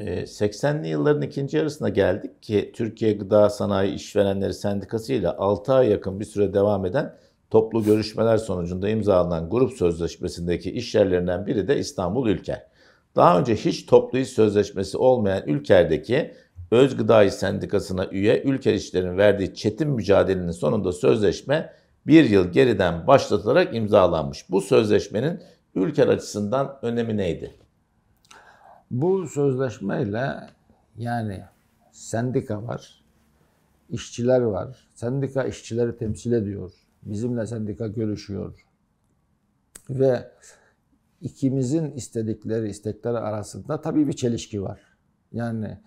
80'li ee, yılların ikinci yarısına geldik ki Türkiye Gıda Sanayi İşverenleri Sendikası ile 6 ay yakın bir süre devam eden toplu görüşmeler sonucunda imzalanan grup sözleşmesindeki iş yerlerinden biri de İstanbul Ülker. Daha önce hiç toplu iş sözleşmesi olmayan Ülker'deki Öz Gıdayı Sendikası'na üye Ülker işçilerin verdiği çetin mücadelenin sonunda sözleşme bir yıl geriden başlatılarak imzalanmış. Bu sözleşmenin Ülker açısından önemi neydi? Bu sözleşmeyle yani sendika var, işçiler var. Sendika işçileri temsil ediyor. Bizimle sendika görüşüyor. Ve ikimizin istedikleri, istekleri arasında tabii bir çelişki var. Yani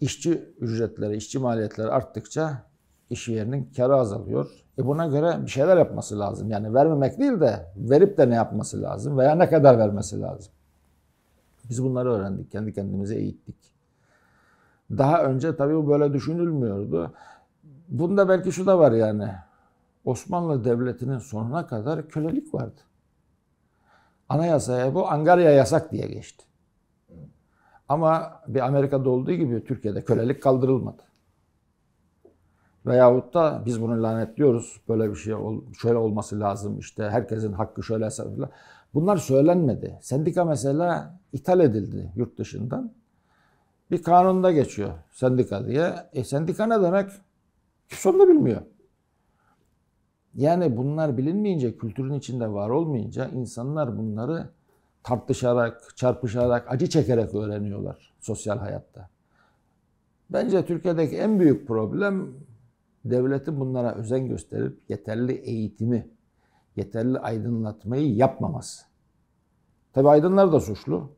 işçi ücretleri, işçi maliyetleri arttıkça iş yerinin karı azalıyor. E buna göre bir şeyler yapması lazım. Yani vermemek değil de verip de ne yapması lazım veya ne kadar vermesi lazım. Biz bunları öğrendik. Kendi kendimize eğittik. Daha önce tabii bu böyle düşünülmüyordu. Bunda belki şu da var yani. Osmanlı Devleti'nin sonuna kadar kölelik vardı. Anayasaya bu Angarya yasak diye geçti. Ama bir Amerika'da olduğu gibi Türkiye'de kölelik kaldırılmadı. Veyahut da biz bunu lanetliyoruz. Böyle bir şey ol, şöyle olması lazım işte herkesin hakkı şöyle hesapla. Bunlar söylenmedi. Sendika mesela ithal edildi yurt dışından. Bir kanunda geçiyor sendika diye. E sendika ne demek? Kimse onu da bilmiyor. Yani bunlar bilinmeyince, kültürün içinde var olmayınca insanlar bunları tartışarak, çarpışarak, acı çekerek öğreniyorlar sosyal hayatta. Bence Türkiye'deki en büyük problem devletin bunlara özen gösterip yeterli eğitimi yeterli aydınlatmayı yapmaması. Tabi aydınlar da suçlu.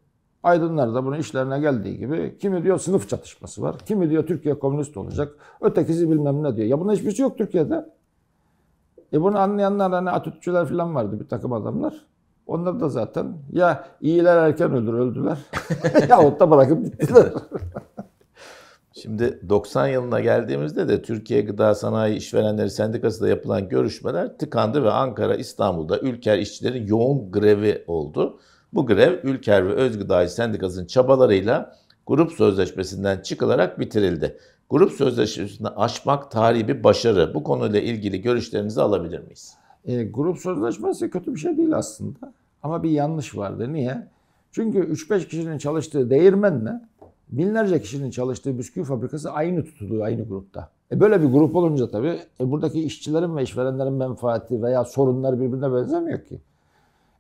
Aydınlar da bunun işlerine geldiği gibi kimi diyor sınıf çatışması var, kimi diyor Türkiye komünist olacak, ötekisi bilmem ne diyor. Ya bunun hiçbirisi şey yok Türkiye'de. E bunu anlayanlar hani atütçüler falan vardı bir takım adamlar. Onlar da zaten ya iyiler erken öldür öldüler yahut da bırakıp gittiler. Şimdi 90 yılına geldiğimizde de Türkiye Gıda Sanayi İşverenleri Sendikası'nda yapılan görüşmeler tıkandı ve Ankara, İstanbul'da Ülker işçilerin yoğun grevi oldu. Bu grev Ülker ve Öz Gıdai Sendikası'nın çabalarıyla grup sözleşmesinden çıkılarak bitirildi. Grup sözleşmesini aşmak tarihi bir başarı. Bu konuyla ilgili görüşlerinizi alabilir miyiz? E, grup sözleşmesi kötü bir şey değil aslında. Ama bir yanlış vardı. Niye? Çünkü 3-5 kişinin çalıştığı değirmenle Binlerce kişinin çalıştığı bisküvi fabrikası aynı tutuluyor aynı grupta. E böyle bir grup olunca tabii e buradaki işçilerin ve işverenlerin menfaati veya sorunları birbirine benzemiyor ki.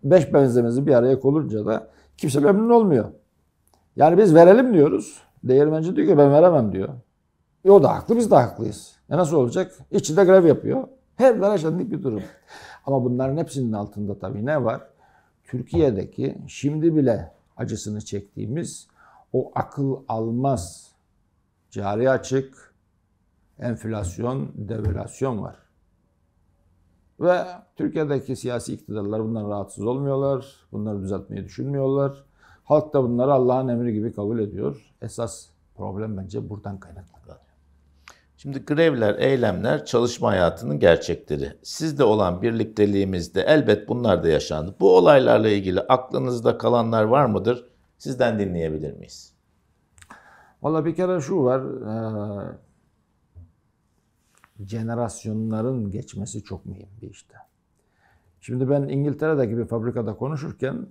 Beş benzemesi bir araya kolunca da kimse memnun olmuyor. Yani biz verelim diyoruz. Değirmenci diyor ki ben veremem diyor. E o da haklı biz de haklıyız. E nasıl olacak? İşçi de grev yapıyor. Her yaşandık bir durum. Ama bunların hepsinin altında tabii ne var? Türkiye'deki şimdi bile acısını çektiğimiz o akıl almaz cari açık, enflasyon, devalüasyon var. Ve Türkiye'deki siyasi iktidarlar bundan rahatsız olmuyorlar. Bunları düzeltmeyi düşünmüyorlar. Halk da bunları Allah'ın emri gibi kabul ediyor. Esas problem bence buradan kaynaklanıyor. Şimdi grevler, eylemler çalışma hayatının gerçekleri. Sizde olan birlikteliğimizde elbet bunlar da yaşandı. Bu olaylarla ilgili aklınızda kalanlar var mıdır? sizden dinleyebilir miyiz? Valla bir kere şu var. E, jenerasyonların geçmesi çok mühim bir işte. Şimdi ben İngiltere'deki bir fabrikada konuşurken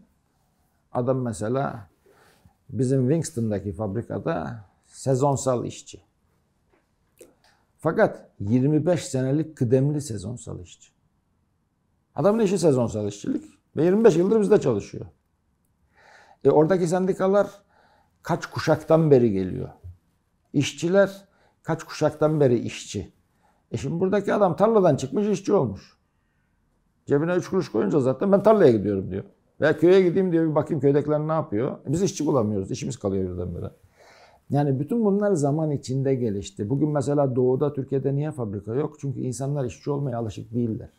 adam mesela bizim Winston'daki fabrikada sezonsal işçi. Fakat 25 senelik kıdemli sezonsal işçi. Adamın işi sezonsal işçilik ve 25 yıldır bizde çalışıyor. E, oradaki sendikalar kaç kuşaktan beri geliyor. İşçiler kaç kuşaktan beri işçi. E şimdi buradaki adam tarladan çıkmış işçi olmuş. Cebine üç kuruş koyunca zaten ben tarlaya gidiyorum diyor. Veya köye gideyim diyor bir bakayım köydekiler ne yapıyor. E, biz işçi bulamıyoruz. işimiz kalıyor birdenbire. Yani bütün bunlar zaman içinde gelişti. Bugün mesela doğuda Türkiye'de niye fabrika yok? Çünkü insanlar işçi olmaya alışık değiller.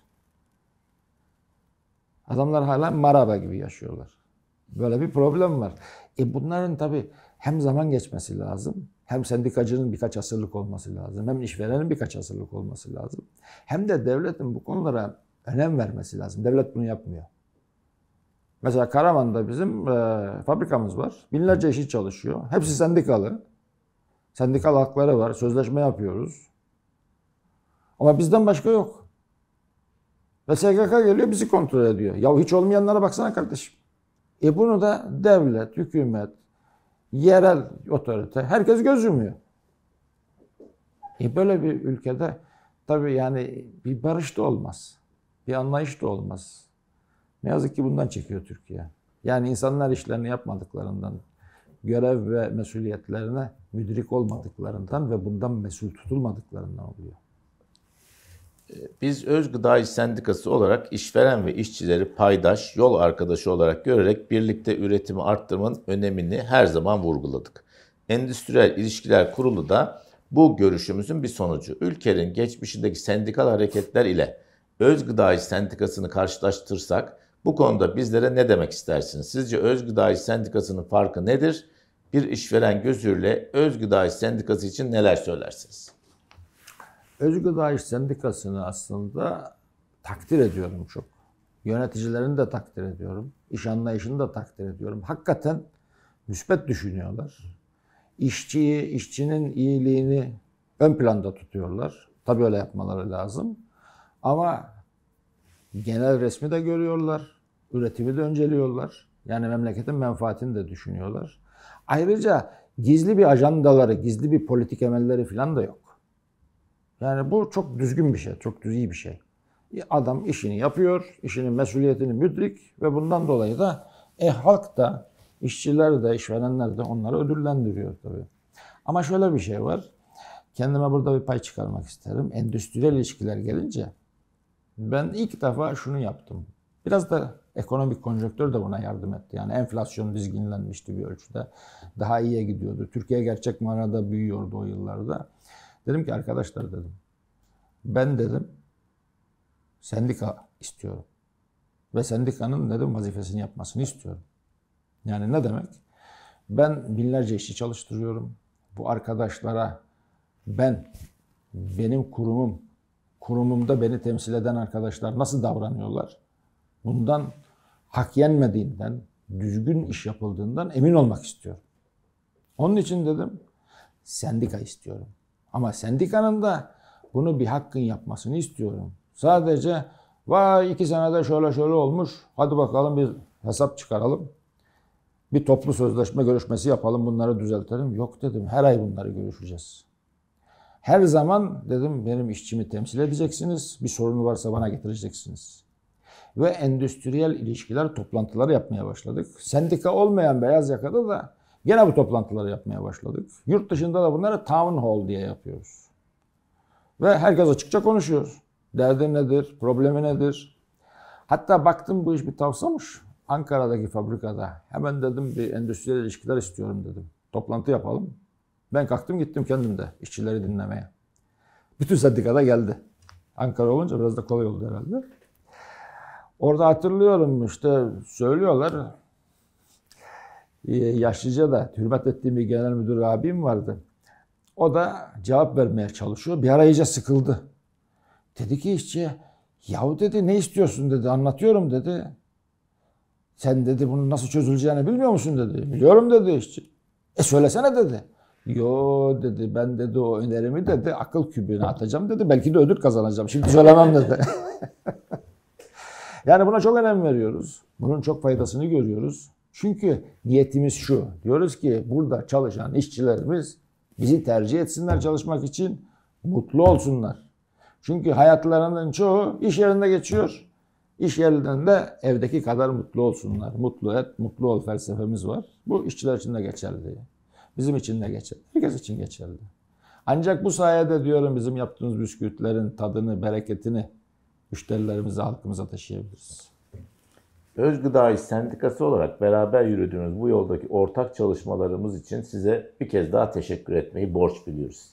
Adamlar hala maraba gibi yaşıyorlar. Böyle bir problem var. E bunların tabii hem zaman geçmesi lazım, hem sendikacının birkaç asırlık olması lazım, hem işverenin birkaç asırlık olması lazım. Hem de devletin bu konulara önem vermesi lazım. Devlet bunu yapmıyor. Mesela Karaman'da bizim e, fabrikamız var. Binlerce işçi çalışıyor. Hepsi sendikalı. Sendikal hakları var. Sözleşme yapıyoruz. Ama bizden başka yok. Ve SGK geliyor bizi kontrol ediyor. Ya hiç olmayanlara baksana kardeşim. E bunu da devlet, hükümet, yerel otorite, herkes gözümüyor. yumuyor. E böyle bir ülkede tabii yani bir barış da olmaz. Bir anlayış da olmaz. Ne yazık ki bundan çekiyor Türkiye. Yani insanlar işlerini yapmadıklarından, görev ve mesuliyetlerine müdrik olmadıklarından ve bundan mesul tutulmadıklarından oluyor. Biz Öz Gıda İş Sendikası olarak işveren ve işçileri paydaş, yol arkadaşı olarak görerek birlikte üretimi arttırmanın önemini her zaman vurguladık. Endüstriyel İlişkiler Kurulu da bu görüşümüzün bir sonucu. Ülkenin geçmişindeki sendikal hareketler ile Öz Gıda İş Sendikası'nı karşılaştırsak bu konuda bizlere ne demek istersiniz? Sizce Öz Gıda İş Sendikası'nın farkı nedir? Bir işveren gözüyle Öz Gıda İş Sendikası için neler söylersiniz? Özgür İş Sendikası'nı aslında takdir ediyorum çok. Yöneticilerini de takdir ediyorum. İş anlayışını da takdir ediyorum. Hakikaten müspet düşünüyorlar. İşçiyi, işçinin iyiliğini ön planda tutuyorlar. Tabii öyle yapmaları lazım. Ama genel resmi de görüyorlar. Üretimi de önceliyorlar. Yani memleketin menfaatini de düşünüyorlar. Ayrıca gizli bir ajandaları, gizli bir politik emelleri falan da yok. Yani bu çok düzgün bir şey, çok düz iyi bir şey. E, adam işini yapıyor, işinin mesuliyetini müdrik ve bundan dolayı da e, halk da, işçiler de, işverenler de onları ödüllendiriyor tabii. Ama şöyle bir şey var. Kendime burada bir pay çıkarmak isterim. Endüstriyel ilişkiler gelince ben ilk defa şunu yaptım. Biraz da ekonomik konjonktür de buna yardım etti. Yani enflasyon dizginlenmişti bir ölçüde. Daha iyiye gidiyordu. Türkiye gerçek manada büyüyordu o yıllarda. Dedim ki arkadaşlar dedim. Ben dedim sendika istiyorum. Ve sendikanın dedim vazifesini yapmasını istiyorum. Yani ne demek? Ben binlerce işçi çalıştırıyorum. Bu arkadaşlara ben, benim kurumum, kurumumda beni temsil eden arkadaşlar nasıl davranıyorlar? Bundan hak yenmediğinden, düzgün iş yapıldığından emin olmak istiyorum. Onun için dedim sendika istiyorum. Ama sendikanın da bunu bir hakkın yapmasını istiyorum. Sadece vay iki senede şöyle şöyle olmuş. Hadi bakalım bir hesap çıkaralım. Bir toplu sözleşme görüşmesi yapalım bunları düzeltelim. Yok dedim her ay bunları görüşeceğiz. Her zaman dedim benim işçimi temsil edeceksiniz. Bir sorunu varsa bana getireceksiniz. Ve endüstriyel ilişkiler toplantıları yapmaya başladık. Sendika olmayan beyaz yakada da Yine bu toplantıları yapmaya başladık. Yurt dışında da bunları town hall diye yapıyoruz. Ve herkes açıkça konuşuyor. Derdi nedir, problemi nedir? Hatta baktım bu iş bir tavsamış. Ankara'daki fabrikada hemen dedim bir endüstriyel ilişkiler istiyorum dedim. Toplantı yapalım. Ben kalktım gittim kendim de işçileri dinlemeye. Bütün sendikada geldi. Ankara olunca biraz da kolay oldu herhalde. Orada hatırlıyorum işte söylüyorlar ee, yaşlıca da hürmet ettiğim bir genel müdür abim vardı. O da cevap vermeye çalışıyor. Bir ara iyice sıkıldı. Dedi ki işçiye, yahu dedi ne istiyorsun dedi, anlatıyorum dedi. Sen dedi bunun nasıl çözüleceğini bilmiyor musun dedi. Biliyorum dedi işçi. E söylesene dedi. Yo dedi ben dedi o önerimi dedi akıl kübüğüne atacağım dedi. Belki de ödül kazanacağım. Şimdi söylemem dedi. yani buna çok önem veriyoruz. Bunun çok faydasını görüyoruz. Çünkü niyetimiz şu. Diyoruz ki burada çalışan işçilerimiz bizi tercih etsinler çalışmak için mutlu olsunlar. Çünkü hayatlarının çoğu iş yerinde geçiyor. İş yerinden de evdeki kadar mutlu olsunlar. Mutlu et, mutlu ol felsefemiz var. Bu işçiler için de geçerli. Bizim için de geçerli. Herkes için geçerli. Ancak bu sayede diyorum bizim yaptığımız bisküvitlerin tadını, bereketini müşterilerimize, halkımıza taşıyabiliriz. Öz Gıda İş Sendikası olarak beraber yürüdüğümüz bu yoldaki ortak çalışmalarımız için size bir kez daha teşekkür etmeyi borç biliyoruz.